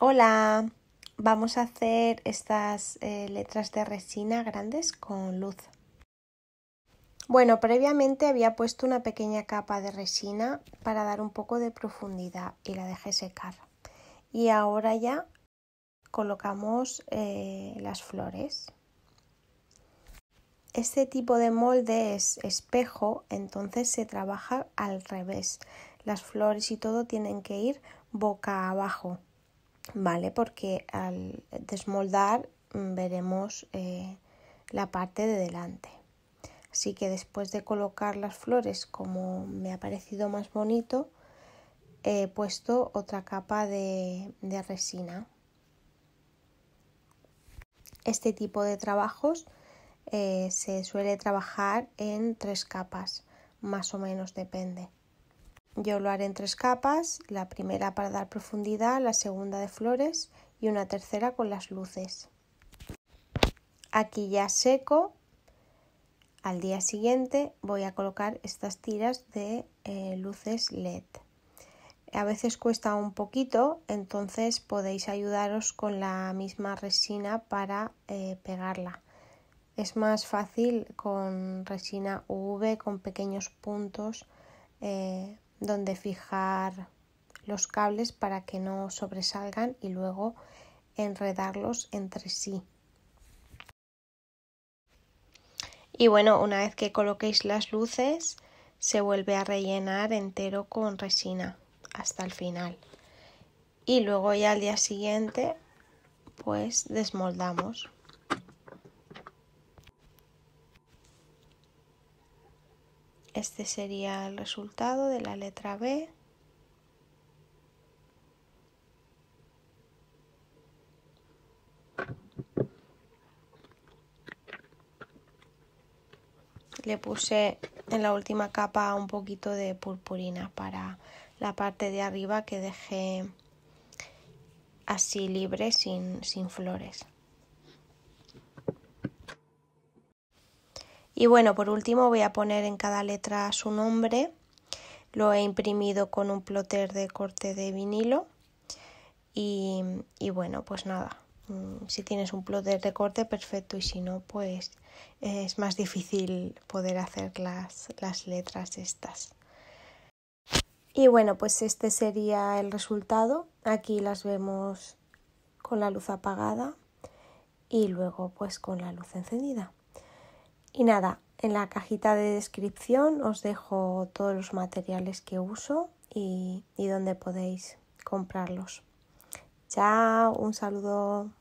Hola, vamos a hacer estas eh, letras de resina grandes con luz. Bueno, previamente había puesto una pequeña capa de resina para dar un poco de profundidad y la dejé secar. Y ahora ya colocamos eh, las flores. Este tipo de molde es espejo, entonces se trabaja al revés. Las flores y todo tienen que ir boca abajo. ¿vale? Porque al desmoldar mm, veremos eh, la parte de delante. Así que después de colocar las flores como me ha parecido más bonito, he puesto otra capa de, resina. Este tipo de trabajos eh, se suele trabajar en tres capas, más o menos depende. Yo lo haré en tres capas, la primera para dar profundidad, la segunda de flores y una tercera con las luces. Aquí ya seco, al día siguiente voy a colocar estas tiras de eh, luces LED. A veces cuesta un poquito, entonces podéis ayudaros con la misma resina para eh, pegarla. Es más fácil con resina UV, con pequeños puntos eh, donde fijar los cables para que no sobresalgan y luego enredarlos entre sí. Y bueno, una vez que coloquéis las luces, se vuelve a rellenar entero con resina hasta el final. Y luego ya al día siguiente, pues desmoldamos. Este sería el resultado de la letra B. Le puse en la última capa un poquito de purpurina para la parte de arriba que dejé así libre sin, sin flores. Y bueno, por último voy a poner en cada letra su nombre. Lo he imprimido con un plotter de corte de vinilo. Y, bueno, pues nada, mm, si tienes un plotter de corte, perfecto. Y si no, pues eh, es más difícil poder hacer las, las letras estas. Y bueno, pues este sería el resultado. Aquí las vemos con la luz apagada y luego pues con la luz encendida. Y nada, en la cajita de descripción os dejo todos los materiales que uso y, donde podéis comprarlos. Chao, un saludo.